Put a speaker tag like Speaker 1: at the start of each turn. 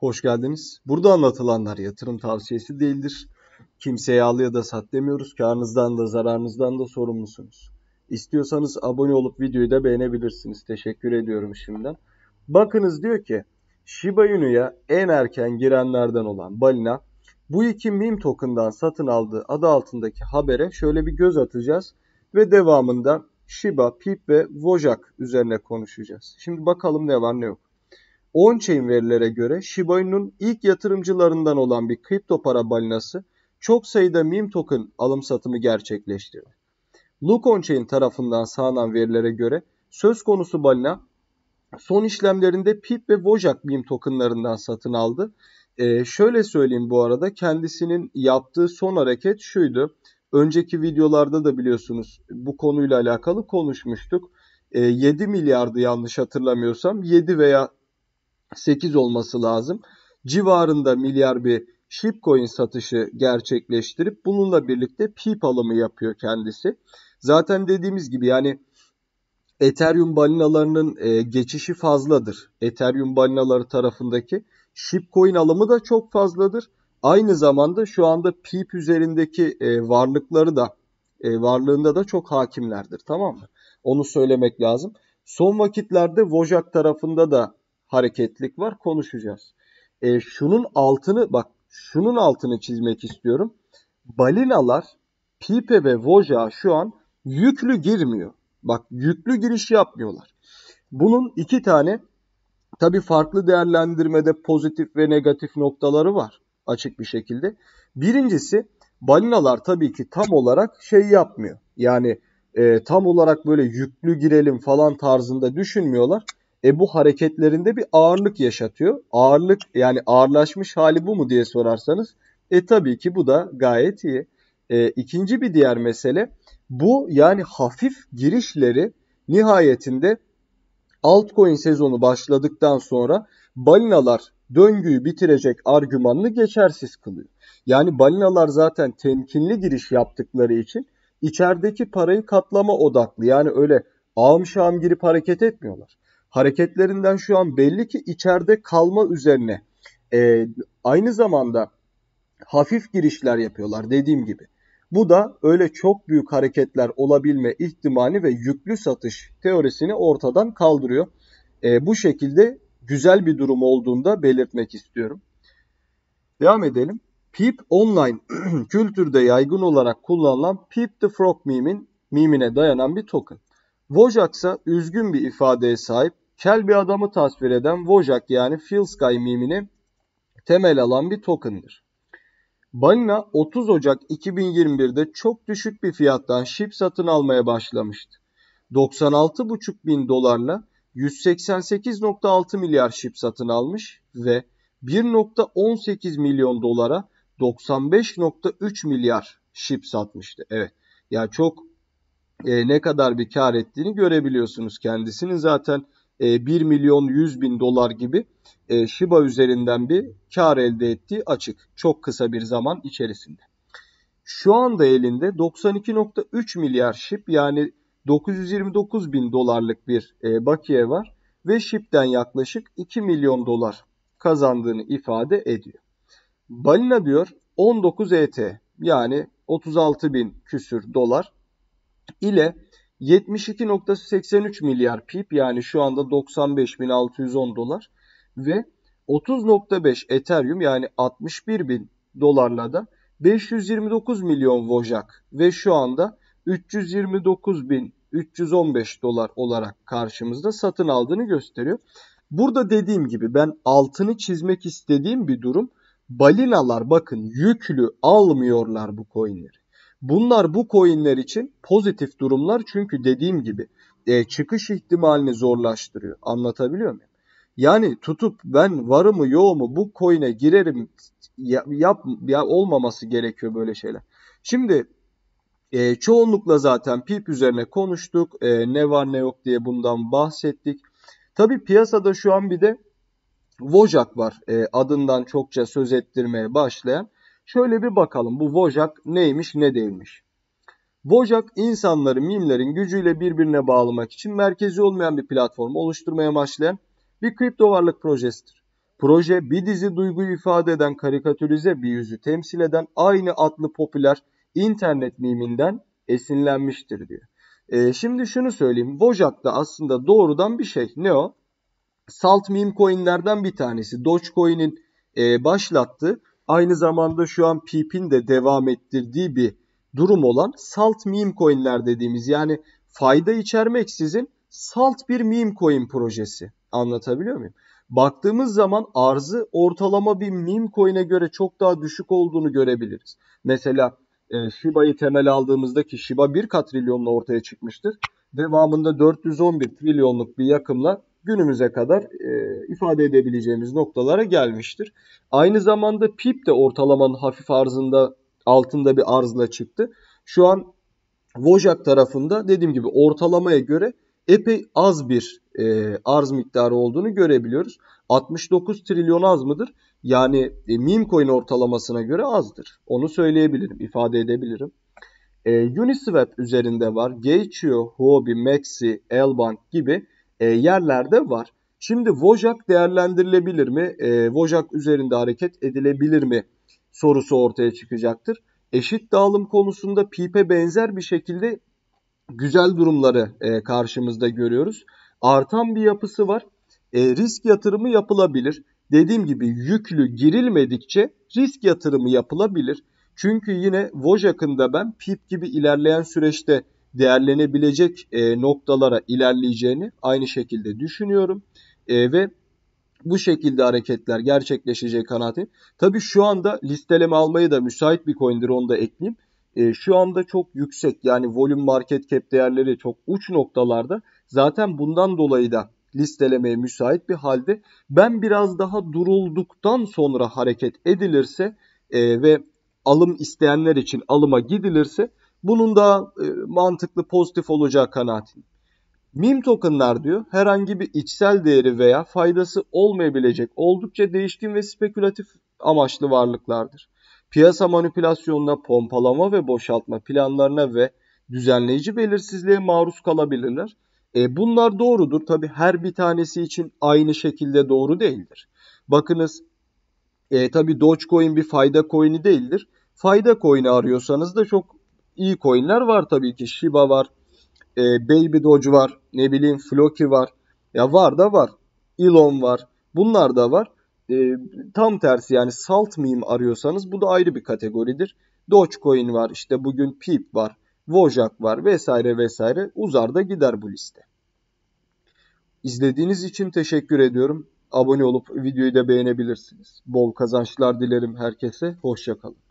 Speaker 1: Hoş geldiniz. Burada anlatılanlar yatırım tavsiyesi değildir. Kimseye al ya da sat demiyoruz. Karnınızdan da zararınızdan da sorumlusunuz. İstiyorsanız abone olup videoyu da beğenebilirsiniz. Teşekkür ediyorum şimdiden. Bakınız diyor ki Shiba Inu'ya en erken girenlerden olan Balina bu iki meme token'dan satın aldığı adı altındaki habere şöyle bir göz atacağız ve devamında Shiba, Pip ve Wojak üzerine konuşacağız. Şimdi bakalım ne var ne yok chain verilere göre Shiba Inu'nun ilk yatırımcılarından olan bir kripto para balinası çok sayıda meme token alım satımı gerçekleştirdi. Look chain tarafından sağlanan verilere göre söz konusu balina son işlemlerinde PIP ve Wojak meme tokenlarından satın aldı. Ee, şöyle söyleyeyim bu arada kendisinin yaptığı son hareket şuydu. Önceki videolarda da biliyorsunuz bu konuyla alakalı konuşmuştuk. 7 ee, milyardı yanlış hatırlamıyorsam 7 veya 8 olması lazım. Civarında milyar bir shipcoin satışı gerçekleştirip bununla birlikte pip alımı yapıyor kendisi. Zaten dediğimiz gibi yani Ethereum balinalarının e, geçişi fazladır. Ethereum balinaları tarafındaki shipcoin alımı da çok fazladır. Aynı zamanda şu anda pip üzerindeki e, varlıkları da e, varlığında da çok hakimlerdir tamam mı? Onu söylemek lazım. Son vakitlerde Wojak tarafında da hareketlik var konuşacağız. E, şunun altını bak şunun altını çizmek istiyorum. Balinalar Pipe ve Voja şu an yüklü girmiyor. Bak yüklü giriş yapmıyorlar. Bunun iki tane tabi farklı değerlendirmede pozitif ve negatif noktaları var açık bir şekilde. Birincisi balinalar tabii ki tam olarak şey yapmıyor. Yani e, tam olarak böyle yüklü girelim falan tarzında düşünmüyorlar. E bu hareketlerinde bir ağırlık yaşatıyor. Ağırlık yani ağırlaşmış hali bu mu diye sorarsanız e tabii ki bu da gayet iyi. E, ikinci bir diğer mesele bu yani hafif girişleri nihayetinde altcoin sezonu başladıktan sonra balinalar döngüyü bitirecek argümanını geçersiz kılıyor. Yani balinalar zaten temkinli giriş yaptıkları için içerideki parayı katlama odaklı. Yani öyle ağım şağım girip hareket etmiyorlar hareketlerinden şu an belli ki içeride kalma üzerine e, aynı zamanda hafif girişler yapıyorlar dediğim gibi. Bu da öyle çok büyük hareketler olabilme ihtimali ve yüklü satış teorisini ortadan kaldırıyor. E, bu şekilde güzel bir durum olduğunda belirtmek istiyorum. Devam edelim. Pip online kültürde yaygın olarak kullanılan Pip the Frog mimin mimine dayanan bir token. Vojaksa üzgün bir ifadeye sahip, kel bir adamı tasvir eden Vojak yani Filsky mimini temel alan bir token'dır. Balina 30 Ocak 2021'de çok düşük bir fiyattan ship satın almaya başlamıştı. 96,5 bin dolarla 188.6 milyar ship satın almış ve 1.18 milyon dolara 95.3 milyar ship satmıştı. Evet. Yani çok e, ne kadar bir kar ettiğini görebiliyorsunuz. Kendisinin zaten e, 1 milyon 100 bin dolar gibi e, Shiba üzerinden bir kar elde ettiği açık. Çok kısa bir zaman içerisinde. Şu anda elinde 92.3 milyar Ship yani 929 bin dolarlık bir e, bakiye var ve Ship'ten yaklaşık 2 milyon dolar kazandığını ifade ediyor. Balina diyor 19 ET yani 36 bin küsür dolar ile 72.83 milyar pip yani şu anda 95.610 dolar ve 30.5 Ethereum yani 61 bin dolarla da 529 milyon Wojak ve şu anda 329 bin 315 dolar olarak karşımızda satın aldığını gösteriyor. Burada dediğim gibi ben altını çizmek istediğim bir durum. Balinalar bakın yüklü almıyorlar bu coinleri. Bunlar bu coinler için pozitif durumlar çünkü dediğim gibi e, çıkış ihtimalini zorlaştırıyor. Anlatabiliyor muyum? Yani tutup ben varımı yoğumu bu coin'e girerim yap, yap, olmaması gerekiyor böyle şeyler. Şimdi e, çoğunlukla zaten PIP üzerine konuştuk. E, ne var ne yok diye bundan bahsettik. Tabi piyasada şu an bir de Wojak var. E, adından çokça söz ettirmeye başlayan. Şöyle bir bakalım bu Vojak neymiş ne değilmiş. Vojak insanları mimlerin gücüyle birbirine bağlamak için merkezi olmayan bir platformu oluşturmaya başlayan bir kripto varlık projesidir. Proje bir dizi duyguyu ifade eden karikatürize bir yüzü temsil eden aynı adlı popüler internet miminden esinlenmiştir diyor. E, şimdi şunu söyleyeyim. Vojak da aslında doğrudan bir şey. Ne o? Salt meme coinlerden bir tanesi. Dogecoin'in e, başlattığı aynı zamanda şu an PIP'in de devam ettirdiği bir durum olan salt meme coin'ler dediğimiz yani fayda içermeksizin salt bir meme coin projesi. Anlatabiliyor muyum? Baktığımız zaman arzı ortalama bir meme coin'e göre çok daha düşük olduğunu görebiliriz. Mesela e, Shiba'yı temel aldığımızda ki Shiba 1 katrilyonla ortaya çıkmıştır. Devamında 411 trilyonluk bir yakımla günümüze kadar e, ifade edebileceğimiz noktalara gelmiştir. Aynı zamanda pip de ortalamanın hafif arzında altında bir arzla çıktı. Şu an Wojak tarafında dediğim gibi ortalamaya göre epey az bir e, arz miktarı olduğunu görebiliyoruz. 69 trilyon az mıdır? Yani e, meme coin ortalamasına göre azdır. Onu söyleyebilirim, ifade edebilirim. E, Uniswap üzerinde var. Gateio, Huobi, Maxi, Elbank gibi e, yerlerde var. Şimdi Wojak değerlendirilebilir mi? E, Wojak üzerinde hareket edilebilir mi? Sorusu ortaya çıkacaktır. Eşit dağılım konusunda pipe benzer bir şekilde güzel durumları e, karşımızda görüyoruz. Artan bir yapısı var. E, risk yatırımı yapılabilir. Dediğim gibi yüklü girilmedikçe risk yatırımı yapılabilir. Çünkü yine Vojak'ın da ben PIP gibi ilerleyen süreçte değerlenebilecek e, noktalara ilerleyeceğini aynı şekilde düşünüyorum. E, ve bu şekilde hareketler gerçekleşeceği kanaatim. Tabii şu anda listeleme almayı da müsait bir coin'dir onu da ekleyeyim. E, şu anda çok yüksek yani volume market cap değerleri çok uç noktalarda. Zaten bundan dolayı da listelemeye müsait bir halde. Ben biraz daha durulduktan sonra hareket edilirse e, ve alım isteyenler için alıma gidilirse bunun da e, mantıklı pozitif olacağı kanaatindeyim. Mim tokenlar diyor herhangi bir içsel değeri veya faydası olmayabilecek oldukça değişkin ve spekülatif amaçlı varlıklardır. Piyasa manipülasyonuna, pompalama ve boşaltma planlarına ve düzenleyici belirsizliğe maruz kalabilirler. E bunlar doğrudur. Tabi her bir tanesi için aynı şekilde doğru değildir. Bakınız e, tabi Dogecoin bir fayda coin'i değildir. Fayda coin'i arıyorsanız da çok iyi coinler var tabii ki. Shiba var. E, Baby Doge var. Ne bileyim Floki var. Ya var da var. Elon var. Bunlar da var. E, tam tersi yani salt meme arıyorsanız bu da ayrı bir kategoridir. Dogecoin var. işte bugün Peep var. Wojak var vesaire vesaire. Uzar da gider bu liste. İzlediğiniz için teşekkür ediyorum. Abone olup videoyu da beğenebilirsiniz. Bol kazançlar dilerim herkese. Hoşçakalın.